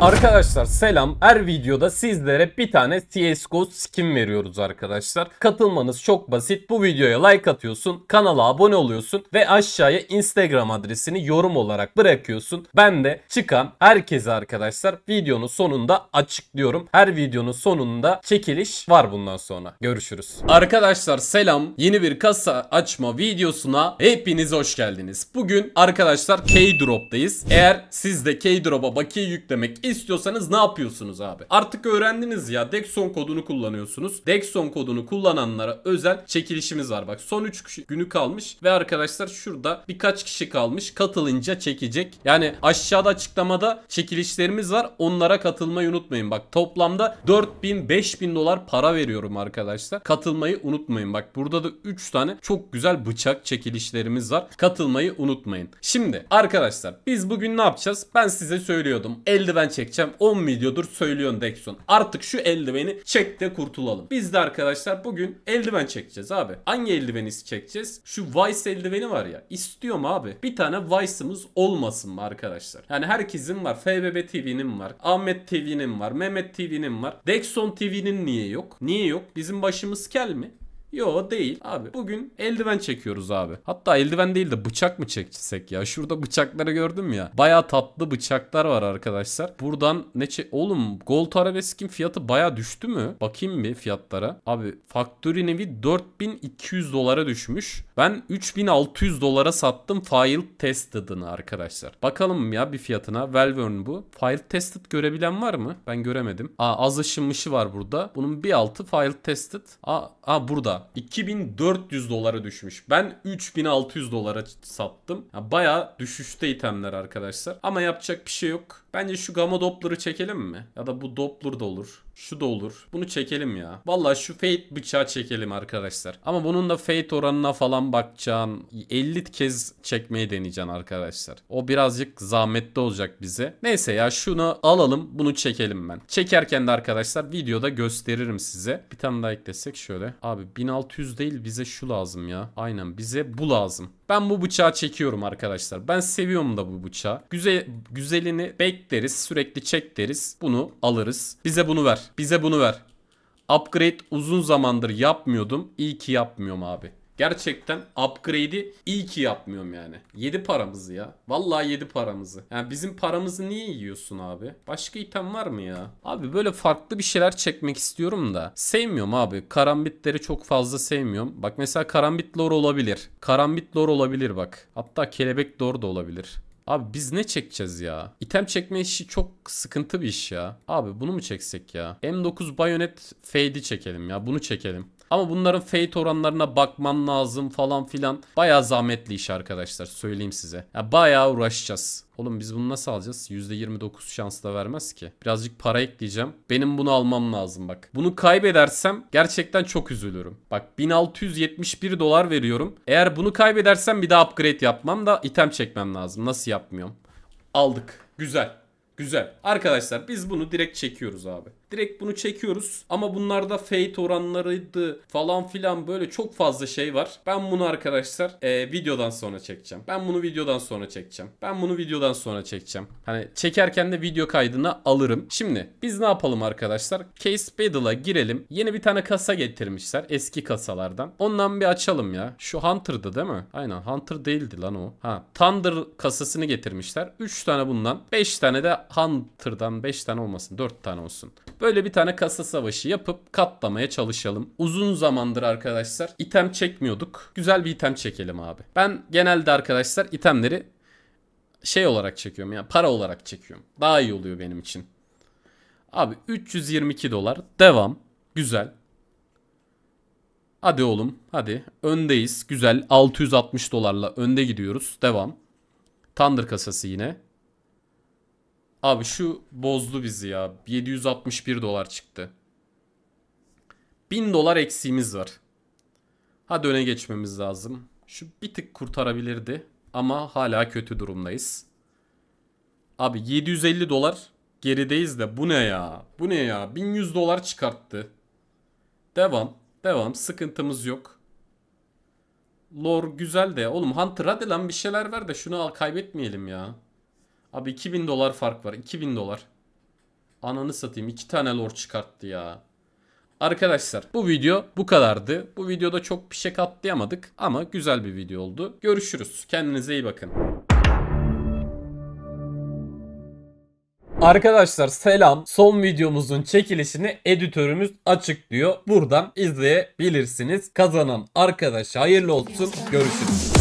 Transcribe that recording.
Arkadaşlar selam. Her videoda sizlere bir tane CSGO skin veriyoruz arkadaşlar. Katılmanız çok basit. Bu videoya like atıyorsun, kanala abone oluyorsun ve aşağıya Instagram adresini yorum olarak bırakıyorsun. Ben de çıkan herkese arkadaşlar videonun sonunda açıklıyorum. Her videonun sonunda çekiliş var bundan sonra. Görüşürüz. Arkadaşlar selam. Yeni bir kasa açma videosuna hepiniz hoş geldiniz. Bugün arkadaşlar K-Drop'tayız. Eğer siz de K-Drop'a bakiye yüklemek istiyorsanız ne yapıyorsunuz abi? Artık öğrendiniz ya Dexon kodunu kullanıyorsunuz. Dexon kodunu kullananlara özel çekilişimiz var. Bak son 3 günü kalmış ve arkadaşlar şurada birkaç kişi kalmış. Katılınca çekecek. Yani aşağıda açıklamada çekilişlerimiz var. Onlara katılmayı unutmayın. Bak toplamda 4000-5000 dolar para veriyorum arkadaşlar. Katılmayı unutmayın. Bak burada da 3 tane çok güzel bıçak çekilişlerimiz var. Katılmayı unutmayın. Şimdi arkadaşlar biz bugün ne yapacağız? Ben size söylüyordum. Eldiven çekeceğim 10 videodur söylüyorsun Dexon. Artık şu eldiveni çek de kurtulalım. Biz de arkadaşlar bugün eldiven çekeceğiz abi. Hangi eldiveni çekeceğiz? Şu Vice eldiveni var ya. İstiyorum abi. Bir tane Vice'ımız olmasın mı arkadaşlar? Yani herkesin var. FBB TV'nin var. Ahmet TV'nin var. Mehmet TV'nin var. Dexon TV'nin niye yok? Niye yok? Bizim başımız kel mi? Yo değil. Abi bugün eldiven çekiyoruz abi. Hatta eldiven değil de bıçak mı çeksek ya? Şurada bıçakları gördüm ya. Baya tatlı bıçaklar var arkadaşlar. Buradan ne çe... Oğlum Gold Arabesk'in fiyatı baya düştü mü? Bakayım bir fiyatlara. Abi Factory Nevi 4200 dolara düşmüş. Ben 3600 dolara sattım File Tested'ını arkadaşlar. Bakalım ya bir fiyatına. Valvern bu. File Tested görebilen var mı? Ben göremedim. Aa az ışınmışı var burada. Bunun bir altı File Tested. Aa, aa burada. 2400 dolara düşmüş. Ben 3600 dolara sattım. Ya bayağı düşüşte itemler arkadaşlar. Ama yapacak bir şey yok. Bence şu gamma Doppler'ı çekelim mi? Ya da bu Doppler da olur. Şu da olur. Bunu çekelim ya. Valla şu Fate bıçağı çekelim arkadaşlar. Ama bunun da Fate oranına falan bakacağım. 50 kez çekmeye deneyeceğim arkadaşlar. O birazcık zahmetli olacak bize. Neyse ya şunu alalım. Bunu çekelim ben. Çekerken de arkadaşlar videoda gösteririm size. Bir tane daha eklesek şöyle. Abi 1600 değil bize şu lazım ya. Aynen bize bu lazım. Ben bu bıçağı çekiyorum arkadaşlar. Ben seviyorum da bu bıçağı. Güzel, güzelini bekleriz. Sürekli çek deriz. Bunu alırız. Bize bunu ver. Bize bunu ver. Upgrade uzun zamandır yapmıyordum. İyi ki yapmıyorum abi. Gerçekten upgrade'i iyi ki yapmıyorum yani. Yedi paramızı ya. Vallahi yedi paramızı. Yani bizim paramızı niye yiyorsun abi? Başka item var mı ya? Abi böyle farklı bir şeyler çekmek istiyorum da. Sevmiyorum abi. Karambitleri çok fazla sevmiyorum. Bak mesela karambit lore olabilir. Karambit lore olabilir bak. Hatta kelebek lore da olabilir. Abi biz ne çekeceğiz ya? İtem çekme işi çok sıkıntı bir iş ya. Abi bunu mu çeksek ya? M9 Bayonet Fade'i çekelim ya. Bunu çekelim. Ama bunların fate oranlarına bakmam lazım falan filan. Baya zahmetli iş arkadaşlar söyleyeyim size. Ya bayağı uğraşacağız. Oğlum biz bunu nasıl alacağız? %29 şans da vermez ki. Birazcık para ekleyeceğim. Benim bunu almam lazım bak. Bunu kaybedersem gerçekten çok üzülürüm. Bak 1671 dolar veriyorum. Eğer bunu kaybedersem bir daha upgrade yapmam da item çekmem lazım. Nasıl yapmıyorum? Aldık. Güzel. Güzel. Arkadaşlar biz bunu direkt çekiyoruz abi. Direkt bunu çekiyoruz. Ama bunlarda fate oranlarıydı falan filan böyle çok fazla şey var. Ben bunu arkadaşlar e, videodan sonra çekeceğim. Ben bunu videodan sonra çekeceğim. Ben bunu videodan sonra çekeceğim. Hani çekerken de video kaydına alırım. Şimdi biz ne yapalım arkadaşlar? Case Battle'a girelim. Yeni bir tane kasa getirmişler eski kasalardan. Ondan bir açalım ya. Şu Hunter'dı değil mi? Aynen Hunter değildi lan o. Ha Thunder kasasını getirmişler. 3 tane bundan. 5 tane de Hunter'dan 5 tane olmasın. 4 tane olsun. Böyle bir tane kasa savaşı yapıp katlamaya çalışalım. Uzun zamandır arkadaşlar item çekmiyorduk. Güzel bir item çekelim abi. Ben genelde arkadaşlar itemleri şey olarak çekiyorum ya yani para olarak çekiyorum. Daha iyi oluyor benim için. Abi 322 dolar devam. Güzel. Hadi oğlum hadi. Öndeyiz. Güzel. 660 dolarla önde gidiyoruz. Devam. Thunder kasası yine. Abi şu bozdu bizi ya. 761 dolar çıktı. 1000 dolar eksiğimiz var. Hadi öne geçmemiz lazım. Şu bir tık kurtarabilirdi ama hala kötü durumdayız. Abi 750 dolar gerideyiz de bu ne ya? Bu ne ya? 1100 dolar çıkarttı. Devam. Devam. Sıkıntımız yok. Lore güzel de. Oğlum Hunter hadi lan bir şeyler ver de şunu al kaybetmeyelim ya. Abi 2000 dolar fark var. 2000 dolar. Ananı satayım. iki tane lord çıkarttı ya. Arkadaşlar bu video bu kadardı. Bu videoda çok bir şey katlayamadık ama güzel bir video oldu. Görüşürüz. Kendinize iyi bakın. Arkadaşlar selam. Son videomuzun çekilişini editörümüz açıklıyor. Buradan izleyebilirsiniz. Kazanan arkadaş hayırlı olsun. Görüşürüz.